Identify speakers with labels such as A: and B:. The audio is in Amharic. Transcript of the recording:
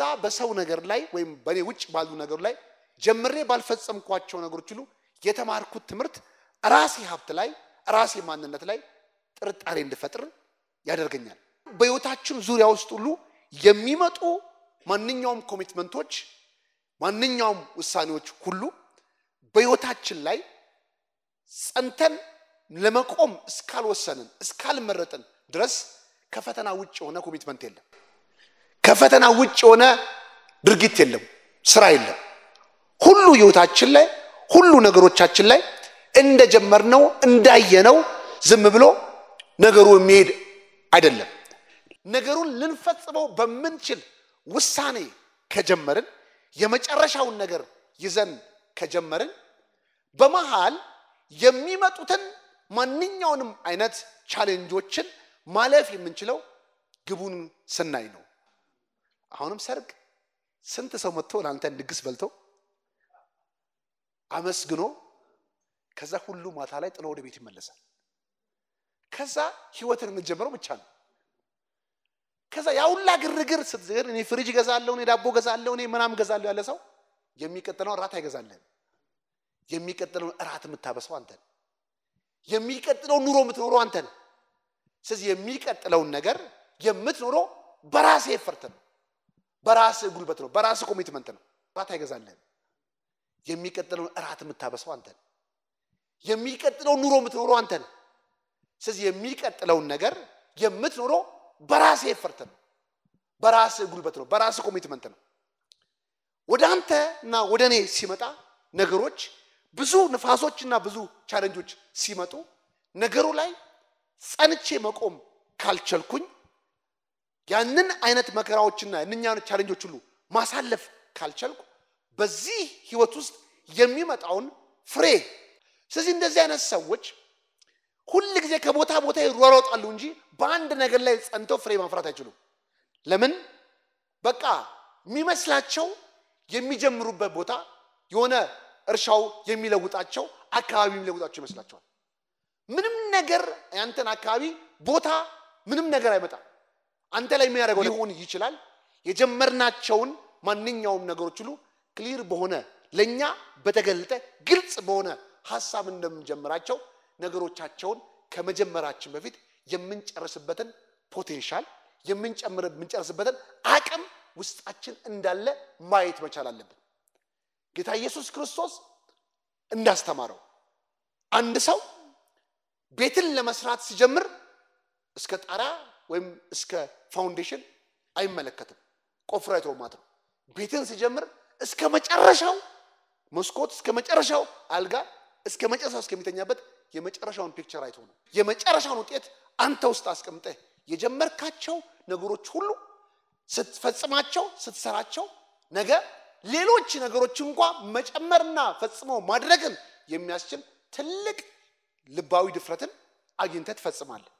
A: በዛ በሰው ነገር ላይ ወይም በእኔ ውጭ ባሉ ነገር ላይ ጀምሬ ባልፈጸምኳቸው ነገሮች ሁሉ የተማርኩት ትምህርት ራሴ ሀብት ላይ ራሴ ማንነት ላይ ጥርጣሬ እንድፈጥር ያደርገኛል። በህይወታችን ዙሪያ ውስጥ ሁሉ የሚመጡ ማንኛውም ኮሚትመንቶች፣ ማንኛውም ውሳኔዎች ሁሉ በህይወታችን ላይ ጸንተን ለመቆም እስካልወሰንን እስካልመረጥን ድረስ ከፈተና ውጭ የሆነ ኮሚትመንት የለም። ከፈተና ውጭ የሆነ ድርጊት የለም፣ ስራ የለም። ሁሉ ህይወታችን ላይ ሁሉ ነገሮቻችን ላይ እንደጀመርነው እንዳየነው ዝም ብሎ ነገሩ የሚሄድ አይደለም። ነገሩን ልንፈጽመው በምንችል ውሳኔ ከጀመርን የመጨረሻውን ነገር ይዘን ከጀመርን በመሃል የሚመጡትን ማንኛውንም አይነት ቻሌንጆችን ማለፍ የምንችለው ግቡን ስናይ ነው። አሁንም ሰርግ ስንት ሰው መጥቶ ለአንተን ድግስ በልቶ አመስግኖ ከዛ ሁሉ ማታ ላይ ጥሎ ወደ ቤት ይመለሳል። ከዛ ህይወትን የምትጀምረው ብቻ ነው። ከዛ ያ ግርግር ስትዝር እኔ ፍሪጅ ገዛለሁ፣ እኔ ዳቦ ገዛለሁ፣ እኔ ምናም ገዛለሁ ያለ ሰው የሚቀጥለው እራት አይገዛለን። የሚቀጥለውን እራት የምታበሰው አንተን፣ የሚቀጥለው ኑሮ የምትኖረው አንተን። ስለዚህ የሚቀጥለውን ነገር የምትኖረው በራሴ ፈርት ነው። በራስ ጉልበት ነው፣ በራስ ኮሚትመንት ነው። እራት አይገዛልህም። የሚቀጥለውን እራት የምታበሰው አንተ ነው። የሚቀጥለው ኑሮ የምትኖረው አንተ ነው። ስለዚህ የሚቀጥለውን ነገር የምትኖረው በራስ ኤፈርት ነው፣ በራስ ጉልበት ነው፣ በራስ ኮሚትመንት ነው። ወደ አንተ እና ወደ እኔ ሲመጣ ነገሮች ብዙ ንፋሶችና ብዙ ቻለንጆች ሲመጡ ነገሩ ላይ ጸንቼ መቆም ካልቸልኩኝ ያንን አይነት መከራዎችና እነኛን ቻለንጆች ሁሉ ማሳለፍ ካልቻልኩ በዚህ ህይወት ውስጥ የሚመጣውን ፍሬ ስለዚህ እንደዚህ አይነት ሰዎች ሁል ጊዜ ከቦታ ቦታ ይሯሯጣሉ እንጂ በአንድ ነገር ላይ ጸንተው ፍሬ ማፍራት አይችሉም ለምን በቃ የሚመስላቸው የሚጀምሩበት ቦታ የሆነ እርሻው የሚለውጣቸው አካባቢ የሚለውጣቸው ይመስላቸዋል ምንም ነገር ያንተን አካባቢ ቦታ ምንም ነገር አይመጣም አንተ ላይ የሚያደርገው ሊሆን ይችላል። የጀመርናቸውን ማንኛውም ነገሮች ሁሉ ክሊር በሆነ ለእኛ በተገለጠ ግልጽ በሆነ ሀሳብ እንደምንጀምራቸው ነገሮቻቸውን ከመጀመራችን በፊት የምንጨርስበትን ፖቴንሻል የምንጨርስበትን አቅም ውስጣችን እንዳለ ማየት መቻል አለብን። ጌታ ኢየሱስ ክርስቶስ እንዳስተማረው አንድ ሰው ቤትን ለመስራት ሲጀምር እስከ ጣሪያ ወይም እስከ ፋውንዴሽን አይመለከትም። ቆፍሮ አይተውማት ነው። ቤትን ሲጀምር እስከ መጨረሻው መስኮት፣ እስከ መጨረሻው አልጋ፣ እስከ መጨረሻው እስከሚተኛበት የመጨረሻውን ፒክቸር አይቶ ነው። የመጨረሻውን ውጤት አንተ ውስጥ አስቀምጠህ የጀመርካቸው ነገሮች ሁሉ ስትፈጽማቸው፣ ስትሰራቸው ነገ ሌሎች ነገሮች እንኳ መጨመርና ፈጽመው ማድረግን የሚያስችል ትልቅ ልባዊ ድፍረትን አግኝተህ ትፈጽማለህ።